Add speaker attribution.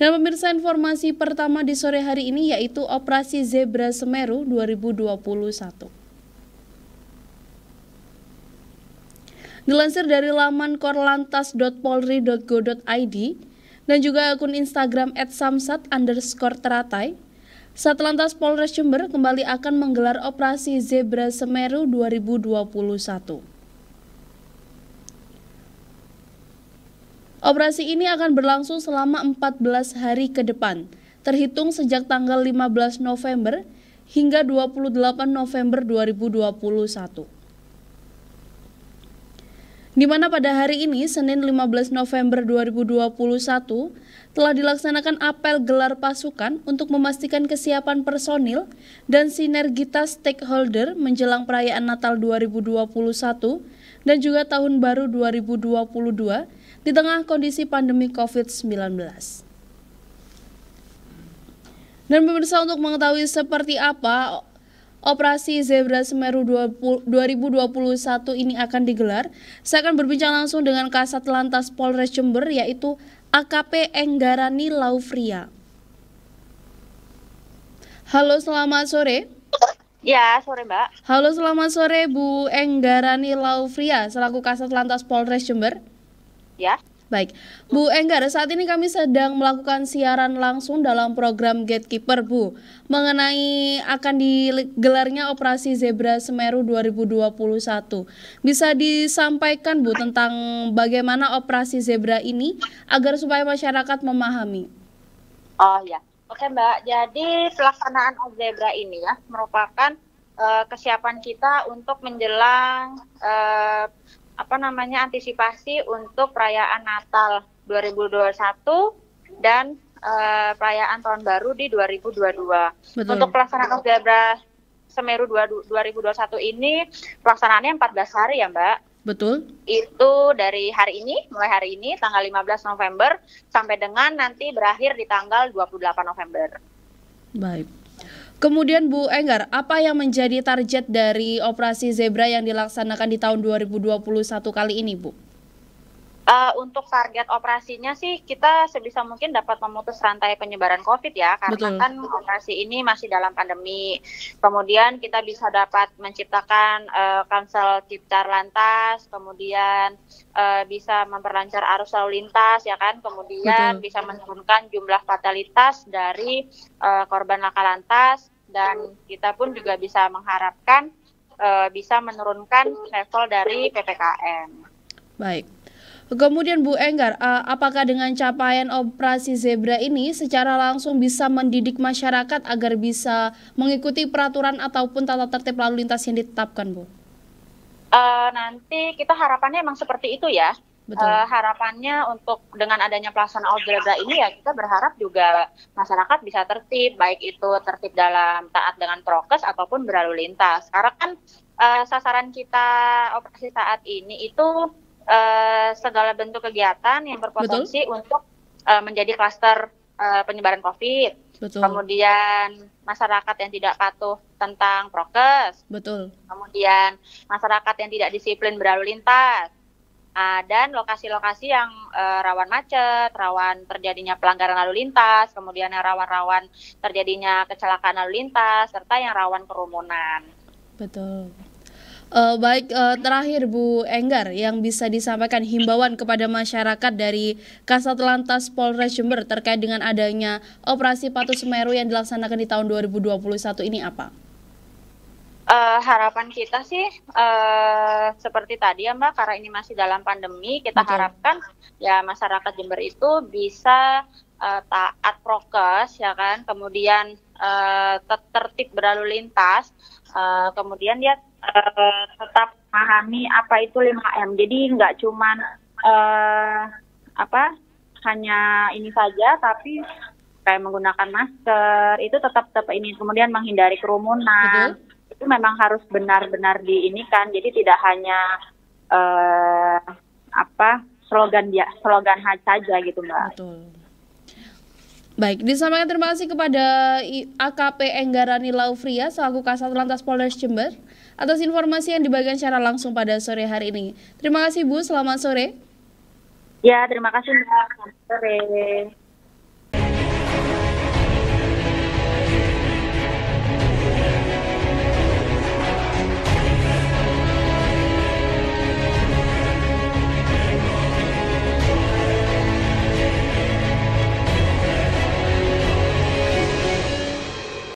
Speaker 1: Dan pemirsa informasi pertama di sore hari ini yaitu Operasi Zebra Semeru 2021. Dilansir dari laman korlantas.polri.go.id dan juga akun Instagram @samsat underscore teratai, Satlantas Polres Jember kembali akan menggelar Operasi Zebra Semeru 2021. Operasi ini akan berlangsung selama 14 hari ke depan, terhitung sejak tanggal 15 November hingga 28 November 2021. Di mana pada hari ini, Senin 15 November 2021, telah dilaksanakan apel gelar pasukan untuk memastikan kesiapan personil dan sinergitas stakeholder menjelang perayaan Natal 2021 dan juga tahun baru 2022 di tengah kondisi pandemi COVID-19. Dan pemirsa untuk mengetahui seperti apa operasi Zebra Semeru 2021 ini akan digelar, saya akan berbincang langsung dengan Kasat Lantas Polres Jember yaitu AKP Enggarani Laufria. Halo, selamat sore. Ya, sore Mbak. Halo, selamat sore Bu Enggarani Laufria, selaku Kasat Lantas Polres Jember. Ya. Baik, Bu Enggar, saat ini kami sedang melakukan siaran langsung dalam program Gatekeeper, Bu, mengenai akan digelarnya Operasi Zebra Semeru 2021. Bisa disampaikan, Bu, tentang bagaimana Operasi Zebra ini agar supaya masyarakat memahami?
Speaker 2: Oh ya, Oke Mbak, jadi pelaksanaan algebra ini ya merupakan uh, kesiapan kita untuk menjelang uh, apa namanya antisipasi untuk perayaan Natal 2021 dan uh, perayaan tahun baru di 2022. Betul. Untuk pelaksanaan algebra Semeru 2021 ini pelaksanaannya 14 hari ya Mbak. Betul. Itu dari hari ini, mulai hari ini tanggal 15 November sampai dengan nanti berakhir di tanggal 28 November.
Speaker 1: Baik. Kemudian Bu Enggar, apa yang menjadi target dari operasi zebra yang dilaksanakan di tahun 2021 kali ini, Bu?
Speaker 2: Uh, untuk target operasinya sih kita sebisa mungkin dapat memutus rantai penyebaran COVID ya karena Betul. kan operasi ini masih dalam pandemi. Kemudian kita bisa dapat menciptakan uh, kansel cipta lantas, kemudian uh, bisa memperlancar arus lalu lintas ya kan, kemudian Betul. bisa menurunkan jumlah fatalitas dari uh, korban laka lantas dan kita pun juga bisa mengharapkan uh, bisa menurunkan level dari ppkm.
Speaker 1: Baik. Kemudian Bu Enggar, eh, apakah dengan capaian operasi zebra ini secara langsung bisa mendidik masyarakat agar bisa mengikuti peraturan ataupun tata tertib lalu lintas yang ditetapkan, Bu?
Speaker 2: Uh, nanti kita harapannya emang seperti itu ya. Betul. Uh, harapannya untuk dengan adanya pelaksanaan out zebra ini ya kita berharap juga masyarakat bisa tertib, baik itu tertib dalam taat dengan prokes ataupun berlalu lintas. Karena kan uh, sasaran kita operasi saat ini itu uh, segala bentuk kegiatan yang berpotensi Betul. untuk uh, menjadi kluster uh, eh, penyebaran COVID. Betul. Kemudian masyarakat yang tidak patuh tentang prokes. Betul. Kemudian masyarakat yang tidak disiplin berlalu lintas. Uh, dan lokasi-lokasi yang uh, rawan macet, rawan terjadinya pelanggaran lalu lintas, kemudian yang rawan-rawan terjadinya kecelakaan lalu lintas, serta yang rawan kerumunan.
Speaker 1: Betul. Uh, baik uh, terakhir Bu Enggar yang bisa disampaikan himbauan kepada masyarakat dari Kasat Lantas Polres Jember terkait dengan adanya operasi Patu Semeru yang dilaksanakan di tahun 2021 ini apa?
Speaker 2: Uh, harapan kita sih uh, seperti tadi ya Mbak karena ini masih dalam pandemi kita okay. harapkan ya masyarakat Jember itu bisa uh, taat prokes ya kan kemudian uh, tertib berlalu lintas uh, kemudian dia uh, tetap memahami apa itu 5M. Jadi nggak cuma uh, eh, apa hanya ini saja, tapi kayak menggunakan masker itu tetap tetap ini. Kemudian menghindari kerumunan -huh. itu memang harus benar-benar di ini kan. Jadi tidak hanya uh, apa slogan dia slogan saja gitu mbak. Betul.
Speaker 1: Baik, disampaikan terima kasih kepada AKP Enggarani Laufria selaku Kasat Lantas Polres Jember atas informasi yang dibagikan secara langsung pada sore hari ini. Terima kasih Bu, selamat sore.
Speaker 2: Ya, terima kasih Mbak. Selamat sore.